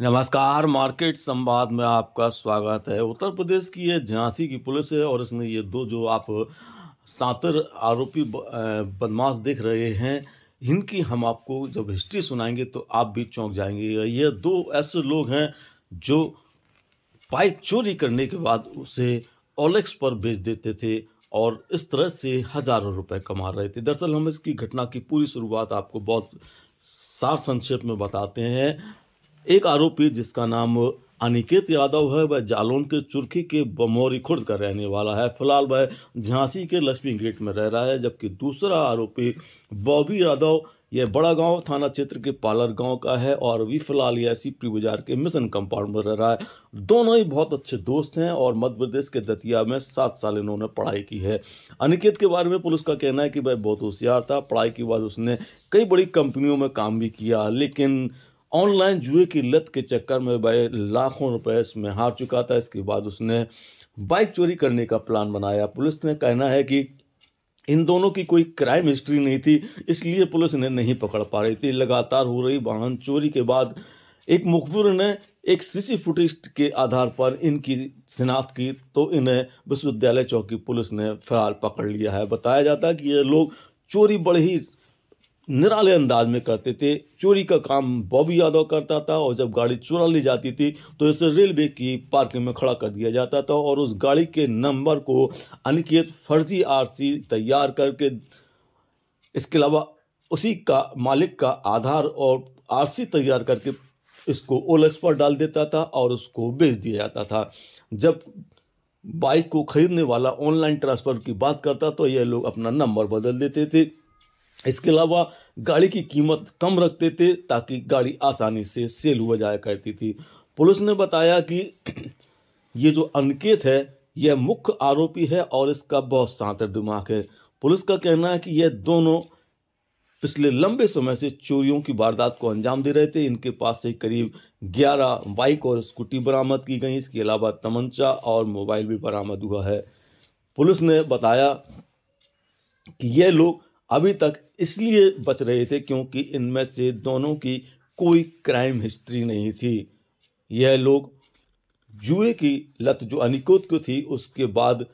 नमस्कार मार्केट संवाद में आपका स्वागत है उत्तर प्रदेश की ये झांसी की पुलिस है और इसने ये दो जो आप सातर आरोपी बदमाश देख रहे हैं इनकी हम आपको जब हिस्ट्री सुनाएंगे तो आप भी चौंक जाएंगे ये दो ऐसे लोग हैं जो बाइक चोरी करने के बाद उसे ओलेक्स पर बेच देते थे और इस तरह से हज़ारों रुपए कमा रहे थे दरअसल हम इसकी घटना की पूरी शुरुआत आपको बहुत सार संक्षेप में बताते हैं एक आरोपी जिसका नाम अनिकेत यादव है वह जालौन के चुरखी के बमोरी खुर्द का रहने वाला है फिलहाल वह झांसी के लक्ष्मी गेट में रह रहा है जबकि दूसरा आरोपी बॉबी यादव यह बड़ा गांव थाना क्षेत्र के पालर गांव का है और भी फिलहाल यह सीपी बाजार के मिशन कंपाउंड में रह रहा है दोनों ही बहुत अच्छे दोस्त हैं और मध्य प्रदेश के दतिया में सात साल इन्होंने पढ़ाई की है अनिकेत के बारे में पुलिस का कहना है कि वह बहुत होशियार था पढ़ाई के बाद उसने कई बड़ी कंपनियों में काम भी किया लेकिन ऑनलाइन जुए की लत के चक्कर में भाई लाखों रुपए इसमें हार चुका था इसके बाद उसने बाइक चोरी करने का प्लान बनाया पुलिस ने कहना है कि इन दोनों की कोई क्राइम हिस्ट्री नहीं थी इसलिए पुलिस इन्हें नहीं पकड़ पा रही थी लगातार हो रही वाहन चोरी के बाद एक मुखबिर ने एक सीसी फुटेज के आधार पर इनकी शिनाख्त की तो इन्हें विश्वविद्यालय चौकी पुलिस ने फिलहाल पकड़ लिया है बताया जाता है कि ये लोग चोरी बड़े ही निराले अंदाज में करते थे चोरी का काम बॉबी यादव करता था और जब गाड़ी चुरा ली जाती थी तो इसे रेलवे की पार्किंग में खड़ा कर दिया जाता था और उस गाड़ी के नंबर को अनिकेत फर्जी आरसी तैयार करके इसके अलावा उसी का मालिक का आधार और आरसी तैयार करके इसको ओल पर डाल देता था और उसको बेच दिया जाता था जब बाइक को खरीदने वाला ऑनलाइन ट्रांसफ़र की बात करता तो ये लोग अपना नंबर बदल देते थे इसके अलावा गाड़ी की कीमत कम रखते थे ताकि गाड़ी आसानी से सेल हुआ जाया करती थी पुलिस ने बताया कि ये जो अनकेत है यह मुख्य आरोपी है और इसका बहुत सांतर दिमाग है पुलिस का कहना है कि यह दोनों पिछले लंबे समय से चोरियों की वारदात को अंजाम दे रहे थे इनके पास से करीब 11 बाइक और स्कूटी बरामद की गई इसके अलावा तमंचा और मोबाइल भी बरामद हुआ है पुलिस ने बताया कि यह लोग अभी तक इसलिए बच रहे थे क्योंकि इनमें से दोनों की कोई क्राइम हिस्ट्री नहीं थी यह लोग जुए की लत जो अनिकेत को थी उसके बाद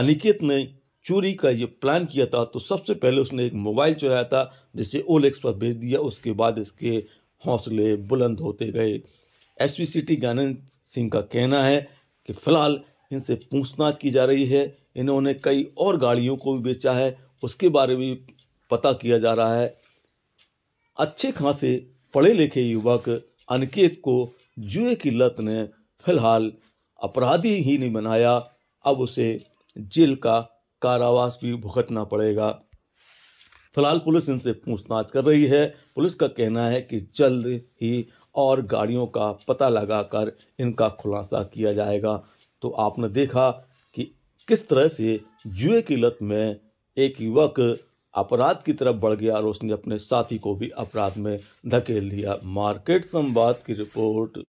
अनिकेत ने चोरी का ये प्लान किया था तो सबसे पहले उसने एक मोबाइल चुराया था जिसे ओलेक्स पर भेज दिया उसके बाद इसके हौसले बुलंद होते गए एस पी सी टी गानंद सिंह का कहना है कि फिलहाल इनसे पूछताछ की जा रही है इन्होंने कई और गाड़ियों को भी बेचा है उसके बारे में पता किया जा रहा है अच्छे खासे पढ़े लिखे युवक अनिकेत को जुए की लत ने फिलहाल अपराधी ही नहीं बनाया अब उसे जेल का कारावास भी भुगतना पड़ेगा फिलहाल पुलिस इनसे पूछताछ कर रही है पुलिस का कहना है कि जल्द ही और गाड़ियों का पता लगाकर इनका खुलासा किया जाएगा तो आपने देखा कि किस तरह से जुए की लत में एक युवक अपराध की तरफ बढ़ गया और उसने अपने साथी को भी अपराध में धकेल दिया मार्केट संवाद की रिपोर्ट